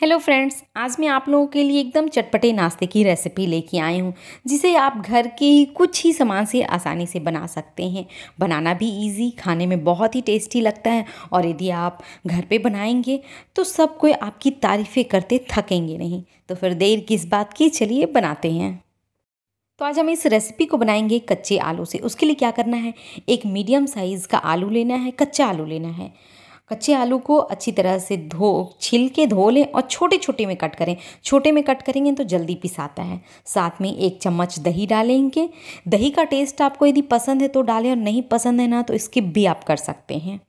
hello friends आज मैं आप लोगों के लिए एकदम चटपटे नाश्ते की रेसिपी लेके आई हूँ जिसे आप घर के ही कुछ ही सामान से आसानी से बना सकते हैं बनाना भी इजी खाने में बहुत ही टेस्टी लगता है और यदि आप घर पे बनाएंगे तो सब कोई आपकी तारीफ़ें करते थकेंगे नहीं तो फिर देर किस बात की चलिए बनाते हैं तो आज हम इस रेसिपी को बनाएंगे कच्चे आलू से उसके लिए क्या करना है एक मीडियम साइज़ का आलू लेना है कच्चा आलू लेना है कच्चे आलू को अच्छी तरह से धो छिल के धो लें और छोटे छोटे में कट करें छोटे में कट करेंगे तो जल्दी पिसाता है साथ में एक चम्मच दही डालेंगे दही का टेस्ट आपको यदि पसंद है तो डालें और नहीं पसंद है ना तो स्किप भी आप कर सकते हैं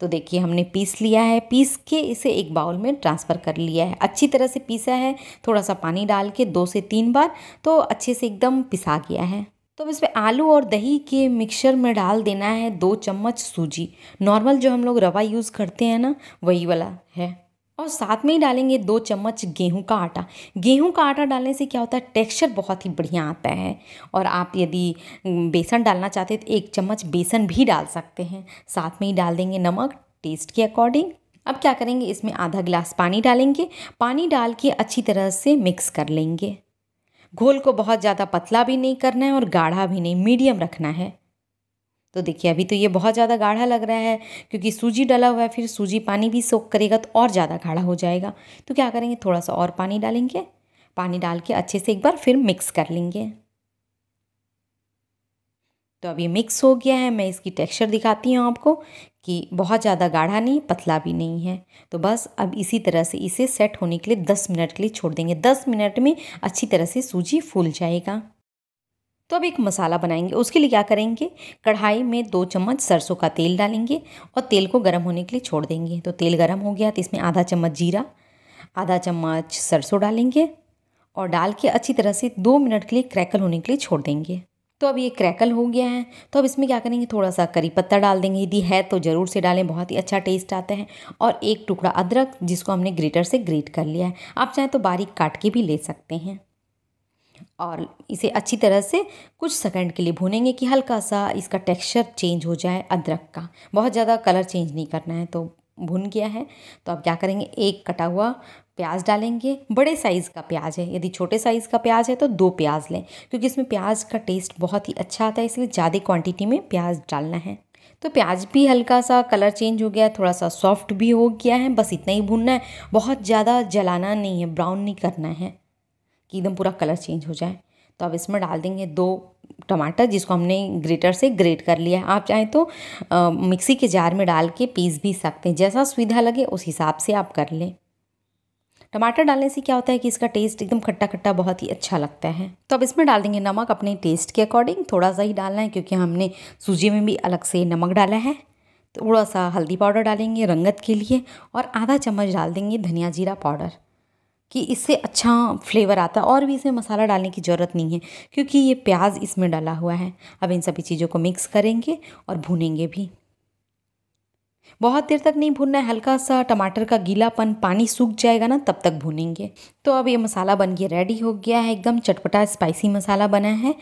तो देखिए हमने पीस लिया है पीस के इसे एक बाउल में ट्रांसफ़र कर लिया है अच्छी तरह से पीसा है थोड़ा सा पानी डाल के दो से तीन बार तो अच्छे से एकदम पिसा गया है तो इसमें आलू और दही के मिक्सचर में डाल देना है दो चम्मच सूजी नॉर्मल जो हम लोग रवा यूज़ करते हैं ना वही वाला है और साथ में ही डालेंगे दो चम्मच गेहूं का आटा गेहूं का आटा डालने से क्या होता है टेक्सचर बहुत ही बढ़िया आता है और आप यदि बेसन डालना चाहते हैं तो एक चम्मच बेसन भी डाल सकते हैं साथ में ही डाल देंगे नमक टेस्ट के अकॉर्डिंग अब क्या करेंगे इसमें आधा गिलास पानी डालेंगे पानी डाल के अच्छी तरह से मिक्स कर लेंगे घोल को बहुत ज़्यादा पतला भी नहीं करना है और गाढ़ा भी नहीं मीडियम रखना है तो देखिए अभी तो ये बहुत ज़्यादा गाढ़ा लग रहा है क्योंकि सूजी डला हुआ है फिर सूजी पानी भी सोख करेगा तो और ज़्यादा गाढ़ा हो जाएगा तो क्या करेंगे थोड़ा सा और पानी डालेंगे पानी डाल के अच्छे से एक बार फिर मिक्स कर लेंगे तो अभी मिक्स हो गया है मैं इसकी टेक्सचर दिखाती हूँ आपको कि बहुत ज़्यादा गाढ़ा नहीं पतला भी नहीं है तो बस अब इसी तरह से इसे सेट होने के लिए दस मिनट के लिए छोड़ देंगे दस मिनट में अच्छी तरह से सूजी फूल जाएगा तो अब एक मसाला बनाएंगे उसके लिए क्या करेंगे कढ़ाई में दो चम्मच सरसों का तेल डालेंगे और तेल को गर्म होने के लिए छोड़ देंगे तो तेल गर्म हो गया तो इसमें आधा चम्मच जीरा आधा चम्मच सरसों डालेंगे और डाल के अच्छी तरह से दो मिनट के लिए क्रैकल होने के लिए छोड़ देंगे तो अब ये क्रैकल हो गया है तो अब इसमें क्या करेंगे थोड़ा सा करी पत्ता डाल देंगे यदि है तो ज़रूर से डालें बहुत ही अच्छा टेस्ट आता है और एक टुकड़ा अदरक जिसको हमने ग्रेटर से ग्रेट कर लिया है आप चाहें तो बारीक काट के भी ले सकते हैं और इसे अच्छी तरह से कुछ सेकंड के लिए भूनेंगे कि हल्का सा इसका टेक्सचर चेंज हो जाए अदरक का बहुत ज़्यादा कलर चेंज नहीं करना है तो भुन गया है तो अब क्या करेंगे एक कटा हुआ प्याज डालेंगे बड़े साइज़ का प्याज है यदि छोटे साइज़ का प्याज है तो दो प्याज लें क्योंकि इसमें प्याज का टेस्ट बहुत ही अच्छा आता है इसलिए ज़्यादा क्वांटिटी में प्याज डालना है तो प्याज भी हल्का सा कलर चेंज हो गया है थोड़ा सा सॉफ्ट भी हो गया है बस इतना ही भूनना है बहुत ज़्यादा जलाना नहीं है ब्राउन नहीं करना है कि एकदम पूरा कलर चेंज हो जाए तो अब इसमें डाल देंगे दो टमाटर जिसको हमने ग्रेटर से ग्रेट कर लिया है आप चाहें तो आ, मिक्सी के जार में डाल के पीस भी सकते हैं जैसा सुविधा लगे उस हिसाब से आप कर लें टमाटर डालने से क्या होता है कि इसका टेस्ट एकदम खट्टा खट्टा बहुत ही अच्छा लगता है तो अब इसमें डाल देंगे नमक अपने टेस्ट के अकॉर्डिंग थोड़ा सा ही डालना है क्योंकि हमने सूजी में भी अलग से नमक डाला है तो थोड़ा सा हल्दी पाउडर डालेंगे रंगत के लिए और आधा चम्मच डाल देंगे धनिया जीरा पाउडर कि इससे अच्छा फ्लेवर आता है और भी इसमें मसाला डालने की ज़रूरत नहीं है क्योंकि ये प्याज इसमें डाला हुआ है अब इन सभी चीज़ों को मिक्स करेंगे और भूनेंगे भी बहुत देर तक नहीं भूनना है हल्का सा टमाटर का गीलापन पानी सूख जाएगा ना तब तक भूनेंगे तो अब ये मसाला बन के रेडी हो गया है एकदम चटपटा स्पाइसी मसाला बना है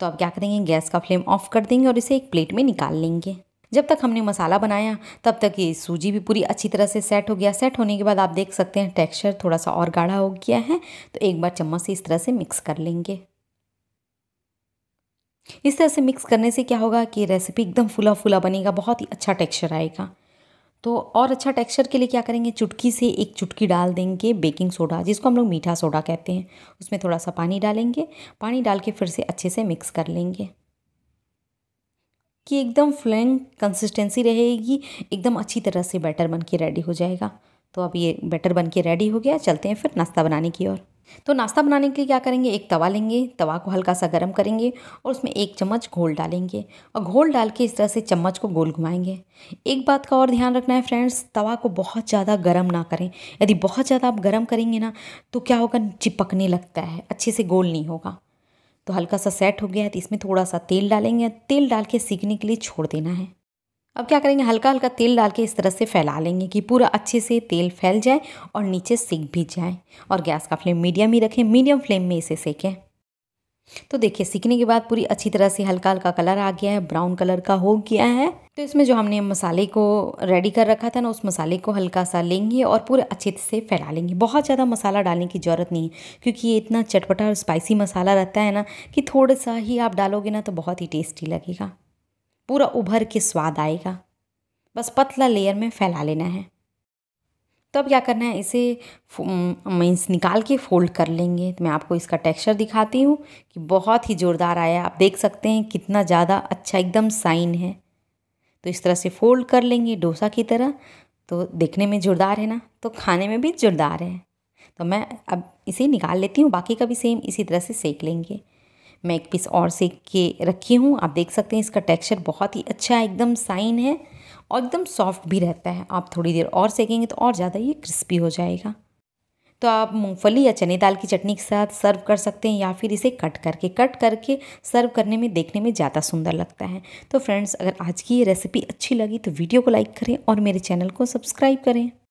तो अब क्या करेंगे गैस का फ्लेम ऑफ कर देंगे और इसे एक प्लेट में निकाल लेंगे जब तक हमने मसाला बनाया तब तक ये सूजी भी पूरी अच्छी तरह से सेट हो गया सेट होने के बाद आप देख सकते हैं टेक्स्चर थोड़ा सा और गाढ़ा हो गया है तो एक बार चम्मच से इस तरह से मिक्स कर लेंगे इस तरह से मिक्स करने से क्या होगा कि रेसिपी एकदम फुला फुला बनेगा बहुत ही अच्छा टेक्स्चर आएगा तो और अच्छा टेक्सचर के लिए क्या करेंगे चुटकी से एक चुटकी डाल देंगे बेकिंग सोडा जिसको हम लोग मीठा सोडा कहते हैं उसमें थोड़ा सा पानी डालेंगे पानी डाल के फिर से अच्छे से मिक्स कर लेंगे कि एकदम फ्लेम कंसिस्टेंसी रहेगी एकदम अच्छी तरह से बैटर बन के रेडी हो जाएगा तो अब ये बैटर बन के रेडी हो गया चलते हैं फिर नाश्ता बनाने की ओर तो नाश्ता बनाने के लिए क्या करेंगे एक तवा लेंगे तवा को हल्का सा गर्म करेंगे और उसमें एक चम्मच घोल डालेंगे और घोल डाल के इस तरह से चम्मच को गोल घुमाएंगे एक बात का और ध्यान रखना है फ्रेंड्स तवा को बहुत ज़्यादा गर्म ना करें यदि बहुत ज़्यादा आप गर्म करेंगे ना तो क्या होगा चिपकने लगता है अच्छे से गोल नहीं होगा तो हल्का सा सेट हो गया है तो इसमें थोड़ा सा तेल डालेंगे तेल डाल के सीखने के लिए छोड़ देना है अब क्या करेंगे हल्का हल्का तेल डाल के इस तरह से फैला लेंगे कि पूरा अच्छे से तेल फैल जाए और नीचे सीख भी जाए और गैस का फ्लेम मीडियम ही रखें मीडियम फ्लेम में इसे सेकें तो देखिए सीखने के बाद पूरी अच्छी तरह से हल्का हल्का कलर आ गया है ब्राउन कलर का हो गया है तो इसमें जो हमने मसाले को रेडी कर रखा था ना उस मसाले को हल्का सा लेंगे और पूरे अच्छे से फैला लेंगे बहुत ज़्यादा मसाला डालने की ज़रूरत नहीं है क्योंकि ये इतना चटपटा और स्पाइसी मसाला रहता है ना कि थोड़ा सा ही आप डालोगे ना तो बहुत ही टेस्टी लगेगा पूरा उभर के स्वाद आएगा बस पतला लेयर में फैला लेना है तब तो क्या करना है इसे मीन्स निकाल के फोल्ड कर लेंगे तो मैं आपको इसका टेक्सचर दिखाती हूँ कि बहुत ही ज़ोरदार आया आप देख सकते हैं कितना ज़्यादा अच्छा एकदम साइन है तो इस तरह से फोल्ड कर लेंगे डोसा की तरह तो देखने में जोरदार है ना तो खाने में भी जोरदार है तो मैं अब इसे निकाल लेती हूँ बाकी का भी सेम इसी तरह से सेक लेंगे मैं एक पीस और सेक के रखी हूँ आप देख सकते हैं इसका टेक्सचर बहुत ही अच्छा एकदम साइन है और एकदम सॉफ्ट भी रहता है आप थोड़ी देर और सेकेंगे तो और ज़्यादा ये क्रिस्पी हो जाएगा तो आप मूंगफली या चने दाल की चटनी के साथ सर्व कर सकते हैं या फिर इसे कट करके कट करके सर्व करने में देखने में ज़्यादा सुंदर लगता है तो फ्रेंड्स अगर आज की ये रेसिपी अच्छी लगी तो वीडियो को लाइक करें और मेरे चैनल को सब्सक्राइब करें